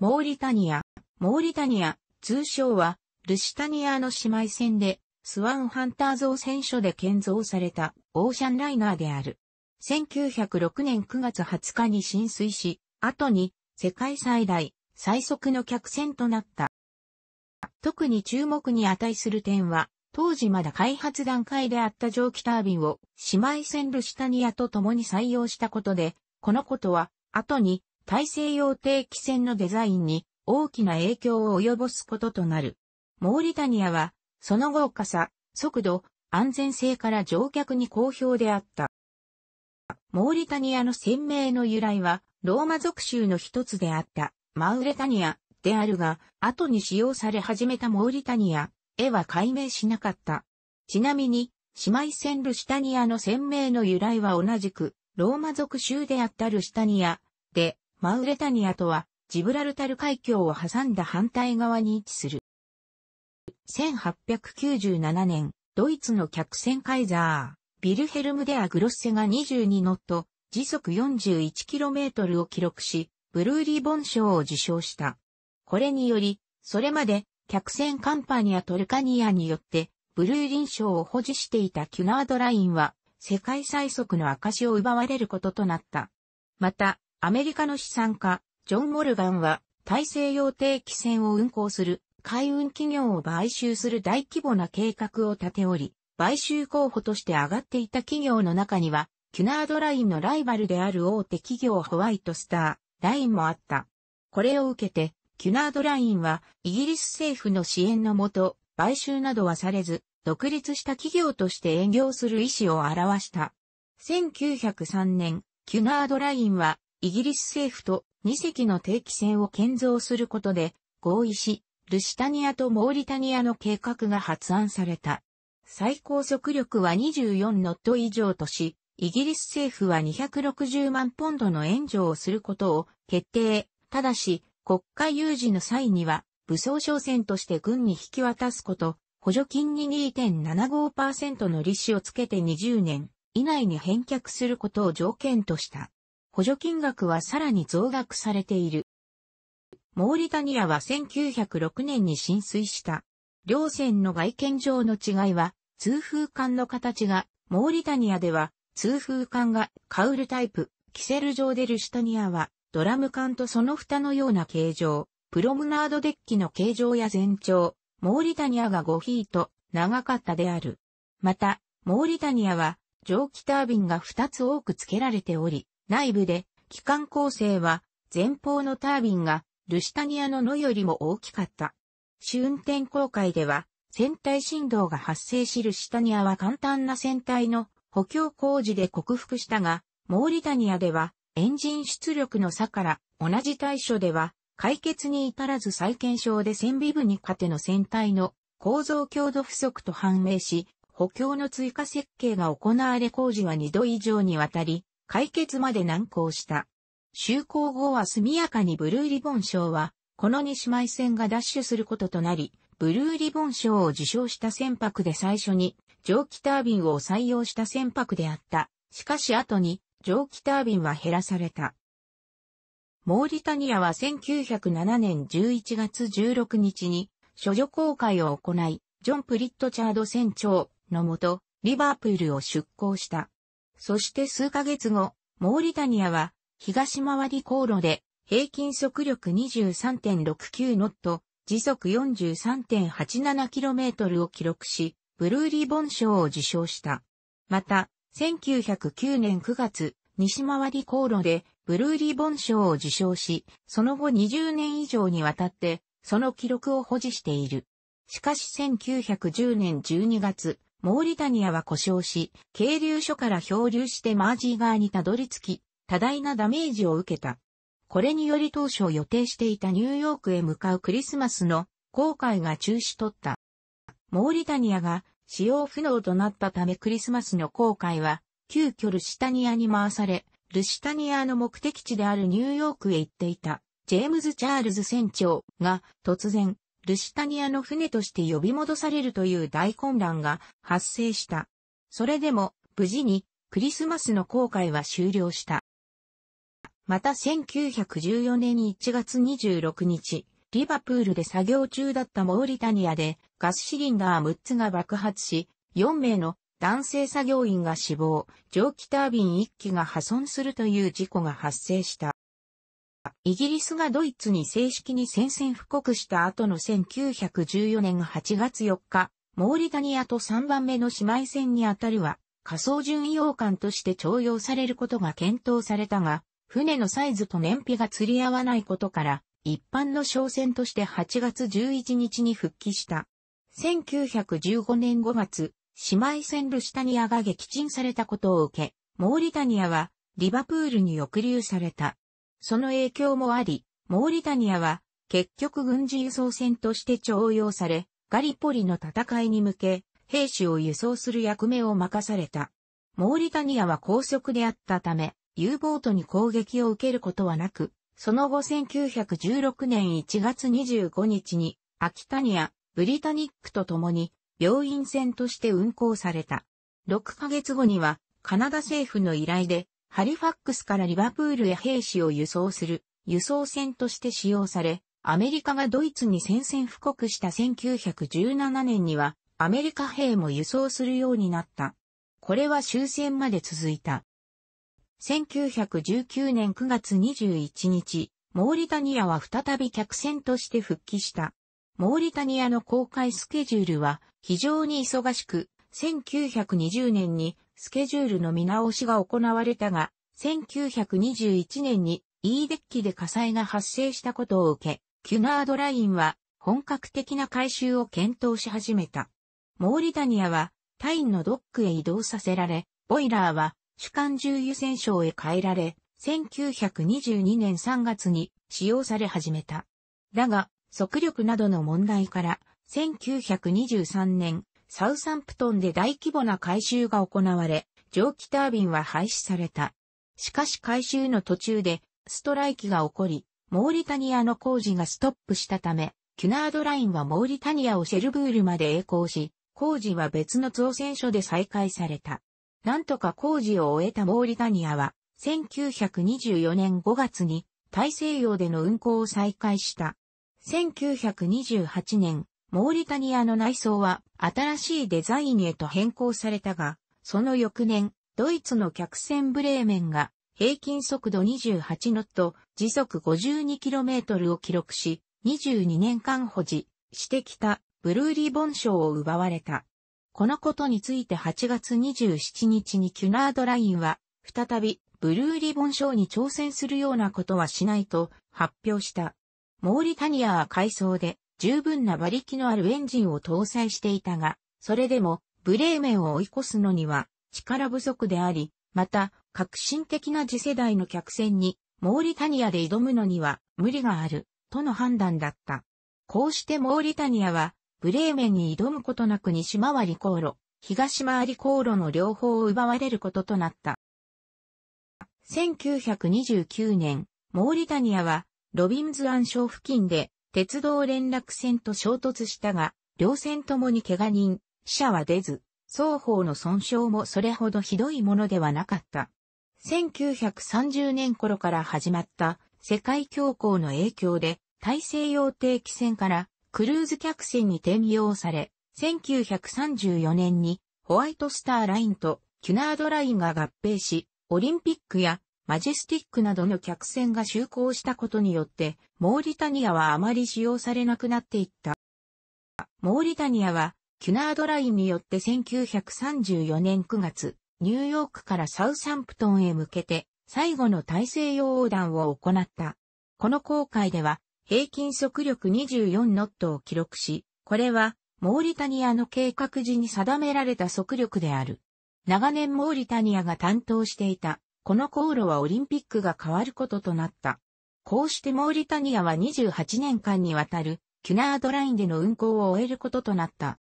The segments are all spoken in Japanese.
モーリタニア。モーリタニア、通称は、ルシタニアの姉妹船で、スワンハンター造船所で建造されたオーシャンライナーである。1906年9月20日に浸水し、後に世界最大、最速の客船となった。特に注目に値する点は、当時まだ開発段階であった蒸気タービンを姉妹船ルシタニアと共に採用したことで、このことは後に大西洋定期船のデザインに大きな影響を及ぼすこととなる。モーリタニアは、その豪華さ、速度、安全性から乗客に好評であった。モーリタニアの船名の由来は、ローマ属州の一つであった、マウレタニアであるが、後に使用され始めたモーリタニア、絵は解明しなかった。ちなみに、姉妹船ルシタニアの船名の由来は同じく、ローマ属州であったルシタニアでマウレタニアとは、ジブラルタル海峡を挟んだ反対側に位置する。1897年、ドイツの客船カイザー、ビルヘルム・デア・グロッセが22ノット、時速 41km を記録し、ブルーリボン賞を受賞した。これにより、それまで、客船カンパニア・トルカニアによって、ブルーリン賞を保持していたキュナードラインは、世界最速の証を奪われることとなった。また、アメリカの資産家、ジョン・モルガンは、大西洋定期船を運航する海運企業を買収する大規模な計画を立ており、買収候補として上がっていた企業の中には、キュナードラインのライバルである大手企業ホワイトスター、ラインもあった。これを受けて、キュナードラインは、イギリス政府の支援のもと、買収などはされず、独立した企業として営業する意思を表した。1903年、キュナードラインは、イギリス政府と2隻の定期船を建造することで合意し、ルシタニアとモーリタニアの計画が発案された。最高速力は24ノット以上とし、イギリス政府は260万ポンドの援助をすることを決定。ただし、国家有事の際には、武装商船として軍に引き渡すこと、補助金に2.75%の利子をつけて20年以内に返却することを条件とした。補助金額はさらに増額されている。モーリタニアは1906年に浸水した。両線の外見上の違いは、通風管の形が、モーリタニアでは、通風管がカウルタイプ、キセル状でルシタニアは、ドラム管とその蓋のような形状、プロムナードデッキの形状や全長、モーリタニアが5フィート、長かったである。また、モーリタニアは、蒸気タービンが2つ多く付けられており、内部で、機関構成は、前方のタービンが、ルシタニアの野よりも大きかった。試運転航海では、船体振動が発生しルシタニアは簡単な船体の補強工事で克服したが、モーリタニアでは、エンジン出力の差から、同じ対処では、解決に至らず再検証で船尾部にかての船体の構造強度不足と判明し、補強の追加設計が行われ工事は2度以上にわたり、解決まで難航した。就航後は速やかにブルーリボン賞は、この二姉妹船が奪取することとなり、ブルーリボン賞を受賞した船舶で最初に蒸気タービンを採用した船舶であった。しかし後に蒸気タービンは減らされた。モーリタニアは1907年11月16日に処女公開を行い、ジョン・プリットチャード船長のもと、リバープールを出港した。そして数ヶ月後、モーリタニアは東回り航路で平均速力23.69ノット、時速 43.87km を記録し、ブルーリボン賞を受賞した。また、1909年9月、西回り航路でブルーリボン賞を受賞し、その後20年以上にわたって、その記録を保持している。しかし1910年12月、モーリタニアは故障し、渓流所から漂流してマージー側にたどり着き、多大なダメージを受けた。これにより当初予定していたニューヨークへ向かうクリスマスの航海が中止とった。モーリタニアが使用不能となったためクリスマスの航海は、急遽ルシタニアに回され、ルシタニアの目的地であるニューヨークへ行っていた、ジェームズ・チャールズ船長が突然、ルシタニアの船として呼び戻されるという大混乱が発生した。それでも、無事に、クリスマスの航海は終了した。また1914年1月26日、リバプールで作業中だったモーリタニアでガスシリンダー6つが爆発し、4名の男性作業員が死亡、蒸気タービン1機が破損するという事故が発生した。イギリスがドイツに正式に宣戦布告した後の1914年8月4日、モーリタニアと3番目の姉妹戦にあたるは、仮想巡洋艦として徴用されることが検討されたが、船のサイズと燃費が釣り合わないことから、一般の商船として8月11日に復帰した。1915年5月、姉妹船ルシタニアが撃沈されたことを受け、モーリタニアはリバプールに抑留された。その影響もあり、モーリタニアは結局軍事輸送船として徴用され、ガリポリの戦いに向け、兵士を輸送する役目を任された。モーリタニアは高速であったため、U ボートに攻撃を受けることはなく、その後1916年1月25日に、アキタニア、ブリタニックと共に、病院船として運航された。6ヶ月後には、カナダ政府の依頼で、ハリファックスからリバプールへ兵士を輸送する輸送船として使用され、アメリカがドイツに宣戦布告した1917年には、アメリカ兵も輸送するようになった。これは終戦まで続いた。1919年9月21日、モーリタニアは再び客船として復帰した。モーリタニアの公開スケジュールは非常に忙しく、1920年にスケジュールの見直しが行われたが、1921年に E デッキで火災が発生したことを受け、キュナードラインは本格的な改修を検討し始めた。モーリタニアはタインのドックへ移動させられ、ボイラーは主管重油戦勝へ変えられ、1922年3月に使用され始めた。だが、速力などの問題から、1923年サウサンプトンで大規模な改修が行われ、蒸気タービンは廃止された。しかし改修の途中でストライキが起こり、モーリタニアの工事がストップしたため、キュナードラインはモーリタニアをシェルブールまで栄光し、工事は別の造船所で再開された。なんとか工事を終えたモーリタニアは、1924年5月に大西洋での運航を再開した。1928年、モーリタニアの内装は新しいデザインへと変更されたが、その翌年、ドイツの客船ブレーメンが平均速度28ノット、時速 52km を記録し、22年間保持してきたブルーリボン賞を奪われた。このことについて8月27日にキュナードラインは、再びブルーリボン賞に挑戦するようなことはしないと発表した。モーリタニアは改装で十分な馬力のあるエンジンを搭載していたが、それでもブレーメンを追い越すのには力不足であり、また革新的な次世代の客船にモーリタニアで挑むのには無理があるとの判断だった。こうしてモーリタニアはブレーメンに挑むことなく西回り航路、東回り航路の両方を奪われることとなった。1929年、モーリタニアはロビンズ暗礁付近で鉄道連絡船と衝突したが、両船ともに怪我人、死者は出ず、双方の損傷もそれほどひどいものではなかった。1930年頃から始まった世界恐慌の影響で、大西洋定期船からクルーズ客船に転用され、1934年にホワイトスターラインとキュナードラインが合併し、オリンピックやマジェスティックなどの客船が就航したことによって、モーリタニアはあまり使用されなくなっていった。モーリタニアは、キュナードラインによって1934年9月、ニューヨークからサウサンプトンへ向けて、最後の大西洋横断を行った。この航海では、平均速力24ノットを記録し、これは、モーリタニアの計画時に定められた速力である。長年モーリタニアが担当していたこの航路はオリンピックが変わることとなった。こうしてモーリタニアは28年間にわたるキュナードラインでの運行を終えることとなった。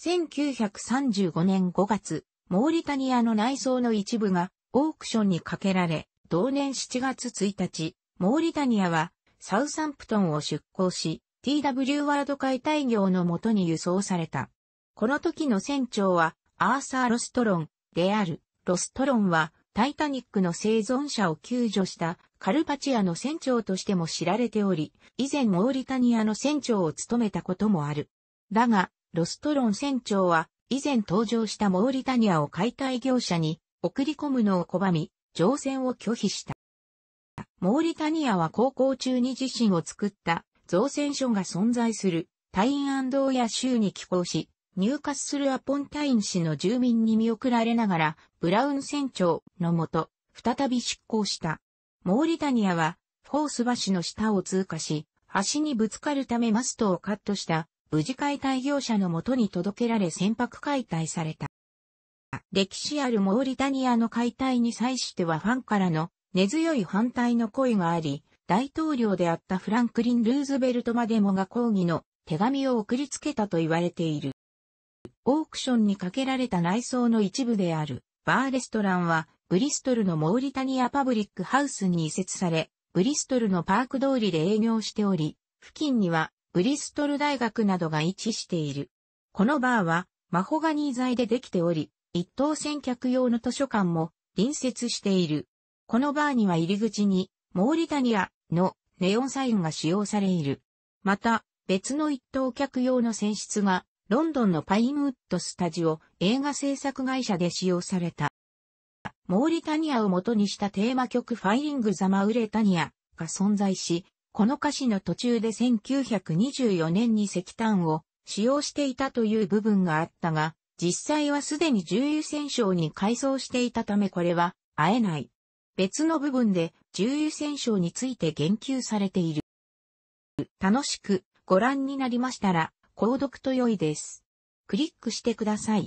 1935年5月、モーリタニアの内装の一部がオークションにかけられ、同年7月1日、モーリタニアはサウサンプトンを出港し、TW ワード解体業のもとに輸送された。この時の船長はアーサー・ロストロンである。ロストロンは、タイタニックの生存者を救助したカルパチアの船長としても知られており、以前モーリタニアの船長を務めたこともある。だが、ロストロン船長は、以前登場したモーリタニアを解体業者に送り込むのを拒み、乗船を拒否した。モーリタニアは航行中に自身を作った造船所が存在するタインアンドーヤ州に寄港し、ニューカッスル・アポンタイン市の住民に見送られながら、ブラウン船長のもと、再び出港した。モーリタニアは、フォース橋の下を通過し、橋にぶつかるためマストをカットした無事解体業者のもとに届けられ船舶解体された。歴史あるモーリタニアの解体に際してはファンからの根強い反対の声があり、大統領であったフランクリン・ルーズベルトまでもが抗議の手紙を送りつけたと言われている。オークションにかけられた内装の一部である、バーレストランは、ブリストルのモーリタニアパブリックハウスに移設され、ブリストルのパーク通りで営業しており、付近には、ブリストル大学などが位置している。このバーは、マホガニー材でできており、一等選客用の図書館も隣接している。このバーには入り口に、モーリタニアのネオンサインが使用されいる。また、別の一等客用の選出がロンドンのパインウッドスタジオ映画制作会社で使用された。モーリタニアを元にしたテーマ曲ファイリング・ザ・マウレタニアが存在し、この歌詞の途中で1924年に石炭を使用していたという部分があったが、実際はすでに重油戦争に改装していたためこれは会えない。別の部分で重油戦争について言及されている。楽しくご覧になりましたら、購読と良いです。クリックしてください。